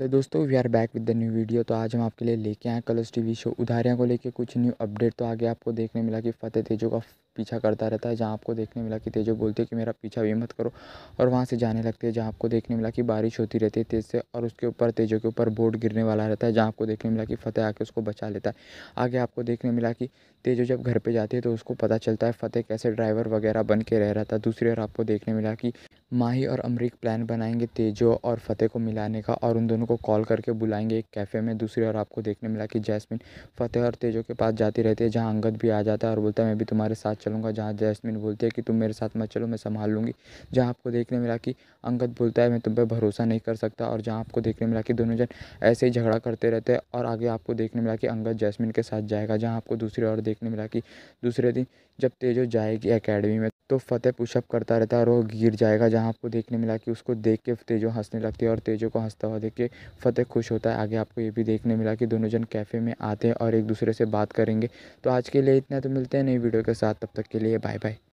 तो दोस्तों we are back with the new video तो आज हम आपके लिए लेके आए कलर्स टीवी शो उधारियाँ को लेके कुछ न्यू अपडेट तो आगे आपको देखने मिला कि फ़तेह तेजो का पीछा करता रहता है जहाँ आपको देखने मिला कि तेजो बोलते हैं कि मेरा पीछा भी मत करो और वहाँ से जाने लगते हैं जहाँ आपको देखने मिला कि बारिश होती रहती है तेज से और उसके ऊपर तेजो के ऊपर बोर्ड गिरने वाला रहता है जहाँ आपको देखने मिला कि फ़तेह आके उसको बचा लेता है आगे आपको देखने मिला कि तेजो जब घर पर जाती है तो उसको पता चलता है फ़तेह कैसे ड्राइवर वगैरह बन के रह रहा था दूसरी ओर आपको देखने मिला कि माही और अमरीक प्लान बनाएंगे तेजो और फतेह को मिलाने का और उन दोनों को कॉल करके बुलाएंगे एक कैफ़े में दूसरी और आपको देखने मिला कि जैस्मिन फतेह और तेजो के पास जाती रहती है जहाँ अंगद भी आ जाता है और बोलता है मैं भी तुम्हारे साथ चलूँगा जहाँ जैस्मिन बोलती है कि तुम मेरे साथ मत चलो मैं संभाल लूँगी जहाँ आपको देखने मिला कि अंगद बोलता है मैं तुम पर भरोसा नहीं कर सकता और जहाँ आपको देखने मिला कि दोनों जन ऐसे ही झगड़ा करते रहते हैं और आगे आपको देखने मिला कि अंगद जैस्मिन के साथ जाएगा जहाँ आपको दूसरी और देखने मिला कि दूसरे दिन जब तेजो जाएगी अकेडमी में तो फतेह पुशअप करता रहता है और वो गिर जाएगा जहाँ आपको देखने मिला कि उसको देख के तेजो हंसने लगती है और तेजो को हंसता हुआ देख के फतेह खुश होता है आगे आपको ये भी देखने मिला कि दोनों जन कैफ़े में आते हैं और एक दूसरे से बात करेंगे तो आज के लिए इतना तो मिलते हैं नई वीडियो के साथ तब तक के लिए बाय बाय